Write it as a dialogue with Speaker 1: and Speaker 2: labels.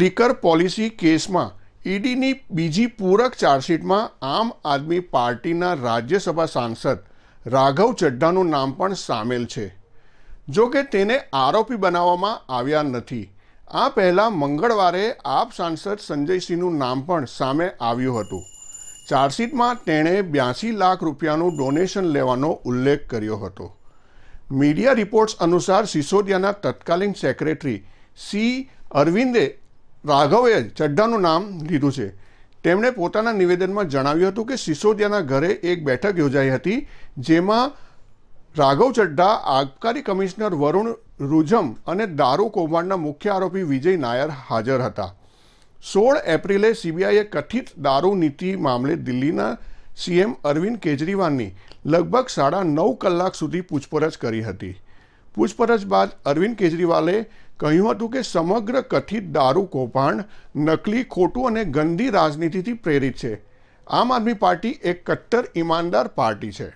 Speaker 1: liquor policy કેસમાં ઈડીની બીજી પૂરક ચાર્જશીટમાં આમ આદમી પાર્ટીના રાજ્યસભા સાંસદ રાઘવ ચડ્ડાનું નામ પણ સામેલ છે જો કે તેને આરોપી બનાવવામાં આવ્યા નથી આ પહેલાં મંગળવારે આપ સાંસદ સંજયસિંહનું નામ પણ સામે આવ્યું હતું ચાર્જશીટમાં તેણે બ્યાસી લાખ રૂપિયાનું ડોનેશન લેવાનો ઉલ્લેખ કર્યો હતો મીડિયા રિપોર્ટ્સ અનુસાર સિસોદિયાના તત્કાલીન સેક્રેટરી સી અરવિંદે રાઘવે ચડ્ડાનું નામ લીધું છે તેમણે પોતાના નિવેદનમાં જણાવ્યું હતું કે સિસોદિયાના ઘરે એક બેઠક યોજાઈ હતી જેમાં રાઘવ ચડ્ડા આબકારી કમિશનર વરુણ રૂજમ અને દારૂ કૌભાંડના મુખ્ય આરોપી વિજય નાયર હાજર હતા સોળ એપ્રિલે સીબીઆઈએ કથિત દારૂ નીતિ મામલે દિલ્હીના સીએમ અરવિંદ કેજરીવાલની લગભગ સાડા નવ કલાક સુધી પૂછપરછ કરી હતી પૂછપરછ બાદ અરવિંદ કેજરીવાલે કહ્યું હતું કે સમગ્ર કથિત દારૂ કૌભાંડ નકલી ખોટું અને ગંદી રાજનીતિથી પ્રેરિત છે આમ આદમી પાર્ટી એક કટ્ટર ઈમાનદાર પાર્ટી છે